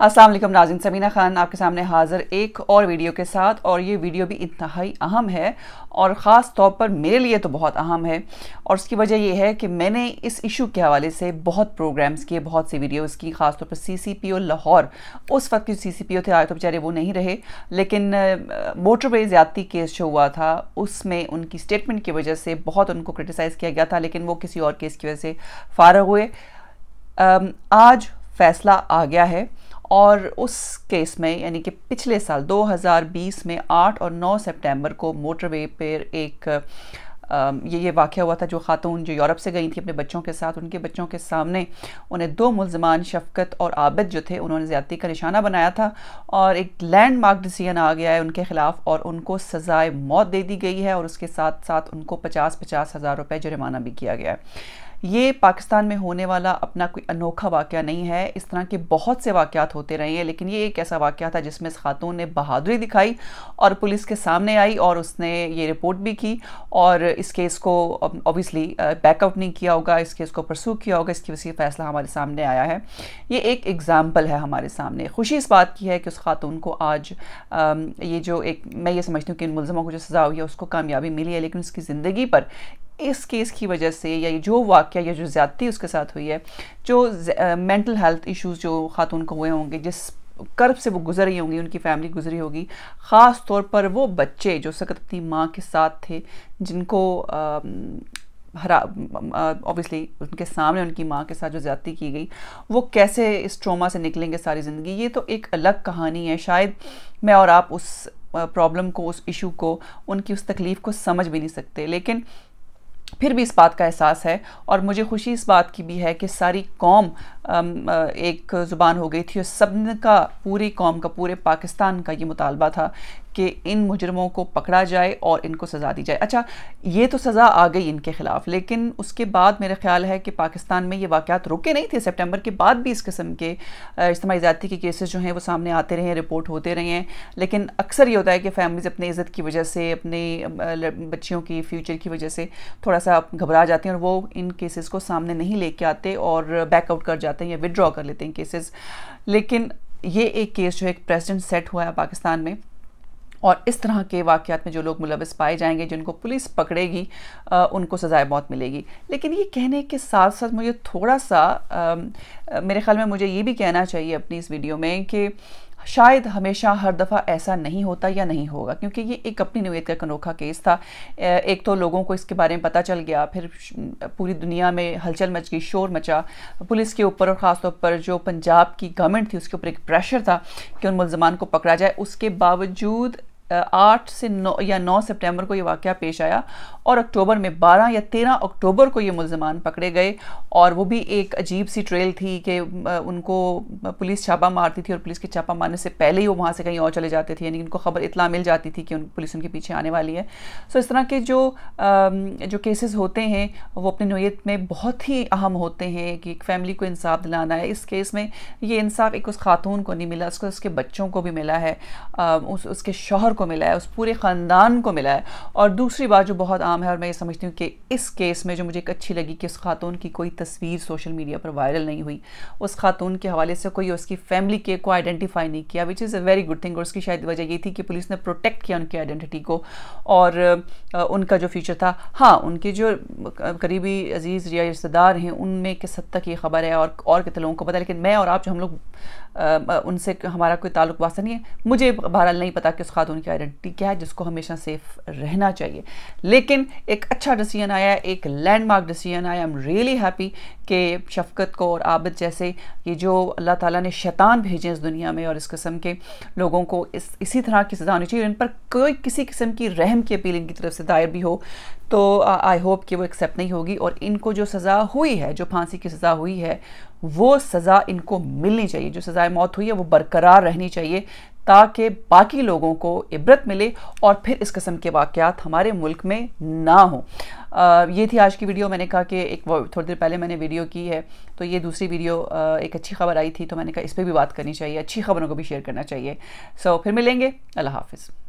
असलम नाजिन समीना खान आपके सामने हाज़िर एक और वीडियो के साथ और ये वीडियो भी इतहाई अहम है और ख़ास तौर पर मेरे लिए तो बहुत अहम है और उसकी वजह यह है कि मैंने इस इशू के हवाले से बहुत प्रोग्राम्स किए बहुत सी वीडियोज़ की खास तौर पर सी सी पी ओ लाहौर उस वक्त की सी सी पी ओ थे आए तो बेचारे वो नहीं रहे लेकिन मोटरवे ज़्यादती केस जो हुआ था उसमें उनकी स्टेटमेंट की वजह से बहुत उनको क्रिटिसाइज़ किया गया था लेकिन वो किसी और केस की वजह से फारग हुए आज फैसला आ गया है और उस केस में यानी कि पिछले साल 2020 में 8 और 9 सितंबर को मोटरवे पर एक ये ये वाक़ हुआ था जो ख़ातून जो यूरोप से गई थी अपने बच्चों के साथ उनके बच्चों के सामने उन्हें दो मुलजमान शफकत और आबद जो थे उन्होंने ज़्यादती का निशाना बनाया था और एक लैंड मार्क डिसीजन आ गया है उनके ख़िलाफ़ और उनको सज़ाए मौत दे दी गई है और उसके साथ साथ उनको पचास पचास हज़ार रुपये जुर्माना भी किया गया है ये पाकिस्तान में होने वाला अपना कोई अनोखा वाक़ नहीं है इस तरह के बहुत से वाक़ात होते रहे हैं लेकिन ये एक ऐसा वाक़ था जिसमें इस खातून ने बहादुरी दिखाई और पुलिस के सामने आई और उसने ये रिपोर्ट भी की और इस केस को ऑब्वियसली बैकआउट नहीं किया होगा इस केस को परसू किया होगा इसकी वजह से फैसला हमारे सामने आया है ये एक एग्ज़ाम्पल है हमारे सामने खुशी इस बात की है कि उस खातून को आज ये जो एक मैं ये समझती हूँ कि इन मुलजमों को जो सज़ा हुई है उसको कामयाबी मिली है लेकिन उसकी ज़िंदगी पर इस केस की वजह से या जो वाक़ या जो ज़्यादती उसके साथ हुई है जो मेंटल हेल्थ इश्यूज़ जो खातून को हुए होंगे जिस कर्ब से वो गुजर ही होंगी उनकी फैमिली गुजरी होगी ख़ास तौर पर वो बच्चे जो सख्त अपनी माँ के साथ थे जिनको हरा ओबियसली उनके सामने उनकी माँ के साथ जो ज़्यादती की गई वो कैसे इस ट्रोमा से निकलेंगे सारी ज़िंदगी ये तो एक अलग कहानी है शायद मैं और आप उस प्रॉब्लम को उस इशू को उनकी उस तकलीफ़ को समझ भी नहीं सकते लेकिन फिर भी इस बात का एहसास है और मुझे खुशी इस बात की भी है कि सारी कौम एक ज़ुबान हो गई थी और सब का पूरी कौम का पूरे पाकिस्तान का ये मुतालबा था कि इन मुजरमों को पकड़ा जाए और इनको सज़ा दी जाए अच्छा ये तो सज़ा आ गई इनके ख़िलाफ़ लेकिन उसके बाद मेरा ख्याल है कि पाकिस्तान में ये वाक़ात रुके नहीं थे सितंबर के बाद भी इस किस्म के इज्तमी ज़्यादा के केसेस जो हैं वो सामने आते रहे हैं रिपोर्ट होते रहे हैं लेकिन अक्सर ये होता है कि फैमिलीज़ अपनी इज़्ज़त की वजह से अपने बच्चियों की फ्यूचर की वजह से थोड़ा सा घबरा जाती हैं और वो इन केसेस को सामने नहीं लेके आते और बैकआउट कर जाते जाते हैं या विदड्रॉ कर लेते हैं केसेस लेकिन ये एक केस जो है एक प्रेसिडेंट सेट हुआ है पाकिस्तान में और इस तरह के वाक़ात में जो लोग मुलविस पाए जाएंगे जिनको पुलिस पकड़ेगी आ, उनको सज़ाए मौत मिलेगी लेकिन ये कहने के साथ साथ मुझे थोड़ा सा आ, मेरे ख्याल में मुझे ये भी कहना चाहिए अपनी इस वीडियो में कि शायद हमेशा हर दफ़ा ऐसा नहीं होता या नहीं होगा क्योंकि ये एक अपनी नवेद का अनोखा केस था एक तो लोगों को इसके बारे में पता चल गया फिर पूरी दुनिया में हलचल मच गई शोर मचा पुलिस के ऊपर और ख़ासतौर पर जो पंजाब की गवर्नमेंट थी उसके ऊपर एक प्रेशर था कि उन मुलजमान को पकड़ा जाए उसके बावजूद आठ से नौ या नौ सितंबर को ये वाक़ पेश आया और अक्टूबर में बारह या तेरह अक्टूबर को ये मुलजमान पकड़े गए और वो भी एक अजीब सी ट्रेल थी कि उनको पुलिस छापा मारती थी और पुलिस के छापा मारने से पहले ही वो वहाँ से कहीं और चले जाते थे यानी उनको खबर इतला मिल जाती थी कि उन पुलिस उनके पीछे आने वाली है सो इस तरह के जो जो केसेस होते हैं वो अपनी नोयत में बहुत ही अहम होते हैं कि एक फैमिली को इंसाफ दिलाना है इस केस में ये इंसाफ एक उस खातून को नहीं मिला उसको उसके बच्चों को भी मिला है उस उसके शोहर को मिला है उस पूरे ख़ानदान को मिला है और दूसरी बात जो बहुत आम है और मैं ये समझती हूँ कि इस केस में जो मुझे एक अच्छी लगी कि उस खातून की कोई तस्वीर सोशल मीडिया पर वायरल नहीं हुई उस खातून के हवाले से कोई उसकी फैमिली के को आइडेंटिफाई नहीं किया which is a very good thing और उसकी शायद वजह ये थी कि पुलिस ने प्रोटेक्ट किया उनकी आइडेंटिटी को और उनका जो फ्यूचर था हाँ उनके जो करीबी अजीज़ या रिश्तेदार हैं उनमें किस हद तक ये खबर है और और कितने लोगों को पता है लेकिन मैं और आप जो हम लोग उनसे हमारा कोई ताल्लुक वास्ता नहीं है मुझे बहरहाल नहीं पता कि उस खातून की आइडेंटिटी क्या है जिसको हमेशा सेफ रहना चाहिए लेकिन एक अच्छा डिसीजन आया एक लैंडमार्क डिसीजन आया आई एम रियली हैप्पी कि शफकत को और आबद जैसे ये जो अल्लाह ताला ने शैतान भेजे इस दुनिया में और इस किस्म के लोगों को इस इसी तरह की सज़ा होनी चाहिए इन पर कोई किसी किस्म की रहम की अपील इनकी तरफ से दायर भी हो तो आई होप कि वो एक्सेप्ट नहीं होगी और इनको जो सज़ा हुई है जो फांसी की सज़ा हुई है वो सज़ा इनको मिलनी चाहिए जो सज़ाए मौत हुई है वो बरकरार रहनी चाहिए ताकि बाकी लोगों को इबरत मिले और फिर इस कस्म के वाक़ात हमारे मुल्क में ना हों ये थी आज की वीडियो मैंने कहा कि एक थोड़ी देर पहले मैंने वीडियो की है तो ये दूसरी वीडियो एक अच्छी खबर आई थी तो मैंने कहा इस पर भी बात करनी चाहिए अच्छी खबरों को भी शेयर करना चाहिए सो so, फिर मिलेंगे अल्लाह हाफिज़